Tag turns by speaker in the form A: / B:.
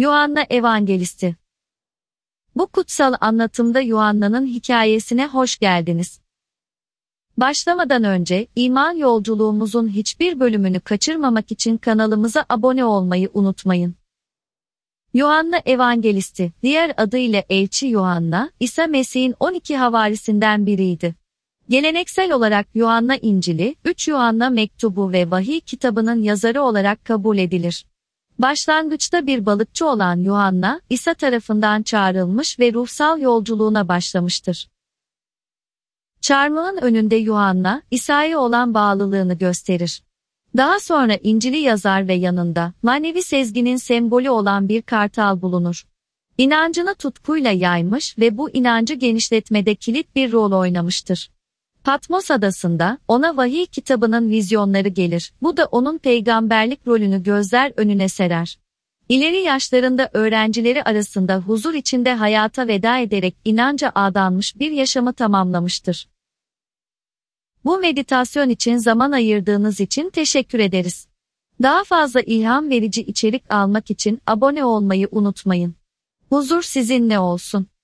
A: Yuanna Evangelisti Bu kutsal anlatımda Yuanna'nın hikayesine hoş geldiniz. Başlamadan önce iman yolculuğumuzun hiçbir bölümünü kaçırmamak için kanalımıza abone olmayı unutmayın. Yuhanna Evangelisti, diğer adıyla Elçi Yuhanna, İsa Mesih'in 12 havarisinden biriydi. Geleneksel olarak Yuhanna İncil'i, 3 Yuhanna Mektubu ve Vahiy kitabının yazarı olarak kabul edilir. Başlangıçta bir balıkçı olan Yuhanna, İsa tarafından çağrılmış ve ruhsal yolculuğuna başlamıştır. Çarmıhın önünde Yuhanna, İsa'ya olan bağlılığını gösterir. Daha sonra İncil'i yazar ve yanında manevi sezginin sembolü olan bir kartal bulunur. İnancını tutkuyla yaymış ve bu inancı genişletmede kilit bir rol oynamıştır. Patmos adasında ona vahiy kitabının vizyonları gelir. Bu da onun peygamberlik rolünü gözler önüne serer. İleri yaşlarında öğrencileri arasında huzur içinde hayata veda ederek inanca adanmış bir yaşamı tamamlamıştır. Bu meditasyon için zaman ayırdığınız için teşekkür ederiz. Daha fazla ilham verici içerik almak için abone olmayı unutmayın. Huzur sizinle olsun.